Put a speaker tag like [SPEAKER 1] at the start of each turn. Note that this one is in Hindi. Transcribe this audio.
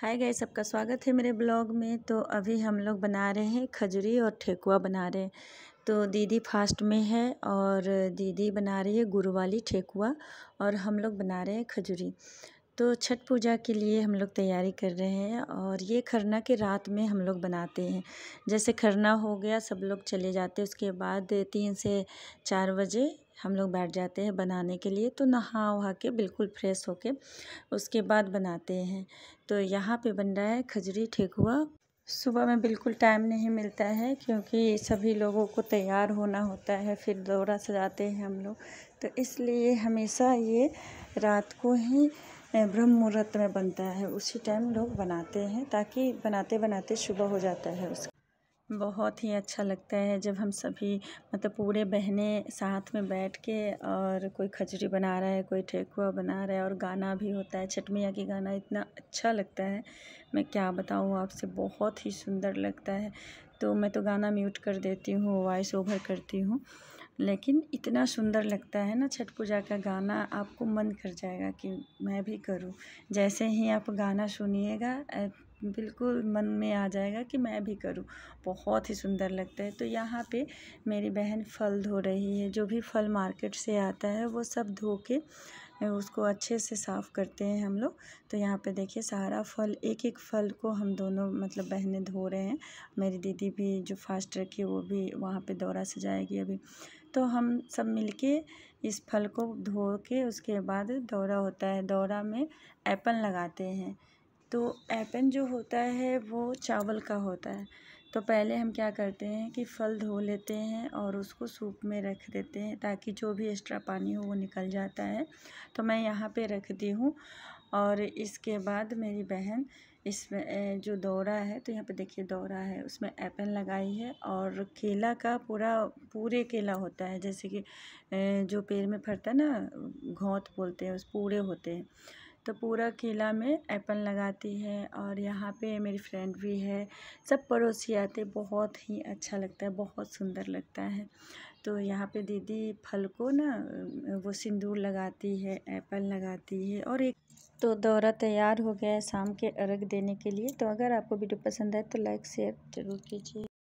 [SPEAKER 1] हाय गए सबका स्वागत है मेरे ब्लॉग में तो अभी हम लोग बना रहे हैं खजूरी और ठेकुआ बना रहे हैं तो दीदी फास्ट में है और दीदी बना रही है गुरुवाली वाली ठेकुआ और हम लोग बना रहे हैं खजूरी तो छठ पूजा के लिए हम लोग तैयारी कर रहे हैं और ये खरना के रात में हम लोग बनाते हैं जैसे खरना हो गया सब लोग चले जाते हैं उसके बाद तीन से चार बजे हम लोग बैठ जाते हैं बनाने के लिए तो नहा वहा के बिल्कुल फ्रेश होके उसके बाद बनाते हैं तो यहाँ पे बन रहा है खजरी ठेकुआ सुबह में बिल्कुल टाइम नहीं मिलता है क्योंकि सभी लोगों को तैयार होना होता है फिर दौरा सजाते हैं हम लोग तो इसलिए हमेशा ये रात को ही ब्रह्म मुहूर्त में बनता है उसी टाइम लोग बनाते हैं ताकि बनाते बनाते सुबह हो जाता है उस बहुत ही अच्छा लगता है जब हम सभी मतलब पूरे बहनें साथ में बैठ के और कोई खजरी बना रहा है कोई ठेकुआ बना रहा है और गाना भी होता है छठ मैया की गाना इतना अच्छा लगता है मैं क्या बताऊँ आपसे बहुत ही सुंदर लगता है तो मैं तो गाना म्यूट कर देती हूँ वॉइस ओवर करती हूँ लेकिन इतना सुंदर लगता है ना छठ पूजा का गाना आपको मन कर जाएगा कि मैं भी करूँ जैसे ही आप गाना सुनिएगा बिल्कुल मन में आ जाएगा कि मैं भी करूँ बहुत ही सुंदर लगता है तो यहाँ पे मेरी बहन फल धो रही है जो भी फल मार्केट से आता है वो सब धो के उसको अच्छे से साफ़ करते हैं हम लोग तो यहाँ पे देखिए सारा फल एक एक फल को हम दोनों मतलब बहनें धो रहे हैं मेरी दीदी भी जो फास्ट रखी वो भी वहाँ पे दौरा सजाएगी अभी तो हम सब मिलके इस फल को धो के उसके बाद दौरा होता है दौरा में ऐपन लगाते हैं तो ऐपन जो होता है वो चावल का होता है तो पहले हम क्या करते हैं कि फल धो लेते हैं और उसको सूप में रख देते हैं ताकि जो भी एक्स्ट्रा पानी हो वो निकल जाता है तो मैं यहाँ पे रख दी हूँ और इसके बाद मेरी बहन इसमें जो दौरा है तो यहाँ पे देखिए दौरा है उसमें एपन लगाई है और केला का पूरा पूरे केला होता है जैसे कि जो पेड़ में फरता है ना घोंत बोलते हैं उस पूरे होते हैं तो पूरा केला में एप्पल लगाती है और यहाँ पे मेरी फ्रेंड भी है सब पड़ोसी आते बहुत ही अच्छा लगता है बहुत सुंदर लगता है तो यहाँ पे दीदी फल को ना वो सिंदूर लगाती है एप्पल लगाती है और एक तो दौरा तैयार हो गया है शाम के अर्घ देने के लिए तो अगर आपको वीडियो पसंद आए तो लाइक शेयर ज़रूर कीजिए